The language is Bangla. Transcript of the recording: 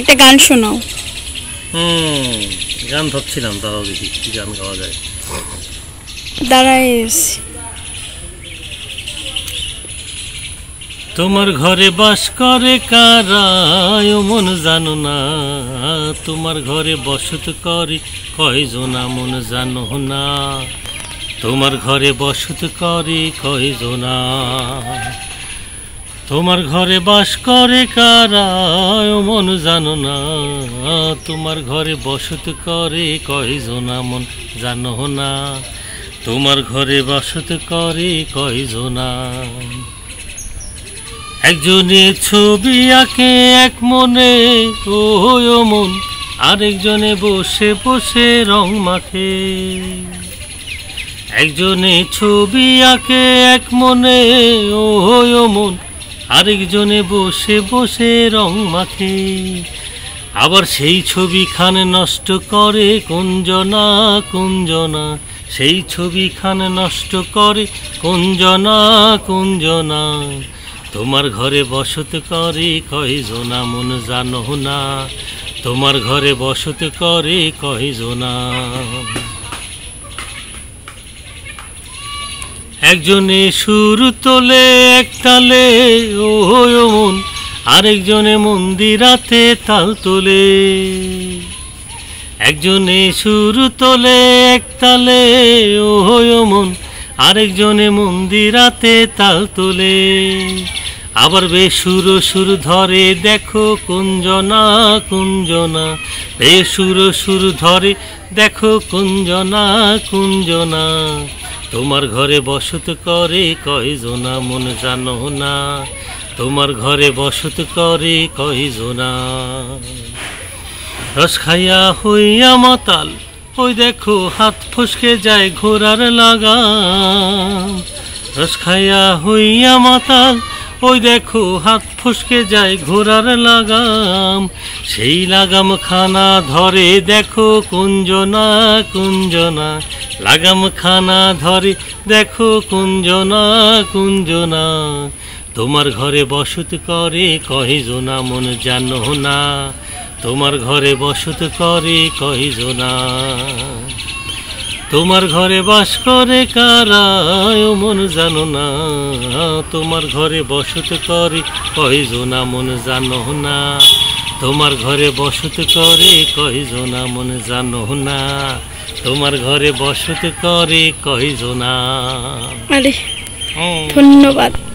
একটা গান শোনাও হুম গান ভাবছিলাম দাঁড়াও দেখি কি গান গাওয়া যায় দাঁড়ায় তোমার ঘরে বাস করে কারা মন জানো না তোমার ঘরে বসত করে কয়জন মন জানো না তোমার ঘরে বসত করে কয়জনা তোমার ঘরে বাস করে কারা মন জানো না তোমার ঘরে বসত করে কয়জন মন জানো না তোমার ঘরে বসত করে জোনা একজনে ছবি আঁকে এক মনে ও মন আরেকজনে বসে বসে রং মাখে একজনে ছবি আঁকে এক মনে ও মন আরেকজনে বসে বসে রং মাখে আবার সেই খান নষ্ট করে কুঞ্জনা কুঞ্জনা সেই খান নষ্ট করে কুঞ্জনা কুঞ্জনা তোমার ঘরে বসত করে কয়জনা মন জানো না তোমার ঘরে বসত করে কয়জনা একজনে সুর তোলে একতালে ও মন আরেকজনে মন্দিরাতে তাল তোলে একজনে সুর তোলে একতালে ও মন আরেকজনে মন্দিরাতে তাল তোলে আবার বে সুর সুর ধরে দেখো কুঞ্জনা কুঞ্জনা বে সুর সুর ধরে দেখো কুঞ্জনা কুঞ্জনা তোমার ঘরে বসত করে কয়জনা মন জানো না তোমার ঘরে বসত করে কয়জনা রস খাইয়া হইয়া মাতাল ওই দেখো হাত ফসকে যায় ঘোরার লাগা রস খাইয়া হইয়া মাতাল ওই দেখো হাত ফুসকে যায় ঘোরার লাগাম সেই লাগাম খানা ধরে দেখো কুঞ্জনা কুঞ্জনা লাগাম খানা ধরে দেখো কুঞ্জনা কুঞ্জনা তোমার ঘরে বসত করে কহি জোনা মন জানো না তোমার ঘরে বসত করে কহি জোনা তোমার ঘরে বাস করে কারায় মন জানো না তোমার ঘরে বসত করে কয়জনা মন জানো না তোমার ঘরে বসত করে কয়জনা মন জানো না তোমার ঘরে বসত করে কয়জনা ধন্যবাদ